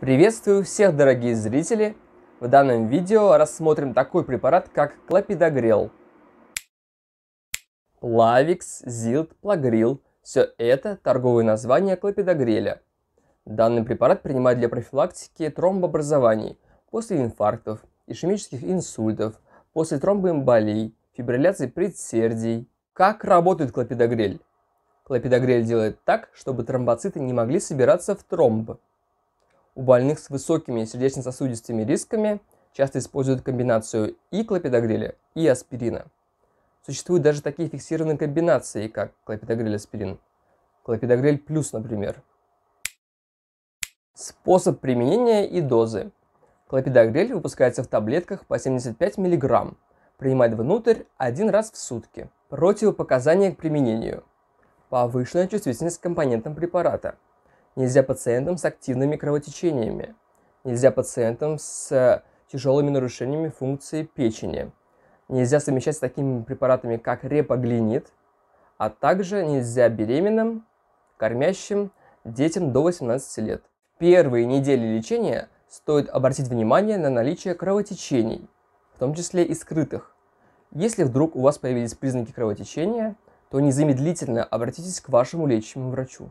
Приветствую всех дорогие зрители! В данном видео рассмотрим такой препарат, как клопидогрел. Плавикс, Зилт, Плагрил – все это торговые названия клопидогреля. Данный препарат принимают для профилактики тромбообразований после инфарктов, ишемических инсультов, после тромбоэмболий, фибрилляции предсердий. Как работает клопидогрель? Клопидогрель делает так, чтобы тромбоциты не могли собираться в тромб у больных с высокими сердечно-сосудистыми рисками часто используют комбинацию и клопидогреля, и аспирина. Существуют даже такие фиксированные комбинации, как клопидогрель-аспирин. Клопидогрель плюс, например. Способ применения и дозы. Клопидогрель выпускается в таблетках по 75 мг. Принимать внутрь один раз в сутки. Противопоказания к применению. Повышенная чувствительность к компонентам препарата – Нельзя пациентам с активными кровотечениями. Нельзя пациентам с э, тяжелыми нарушениями функции печени. Нельзя совмещать с такими препаратами, как репоглинит, а также нельзя беременным, кормящим, детям до 18 лет. первые недели лечения стоит обратить внимание на наличие кровотечений, в том числе и скрытых. Если вдруг у вас появились признаки кровотечения, то незамедлительно обратитесь к вашему лечащему врачу.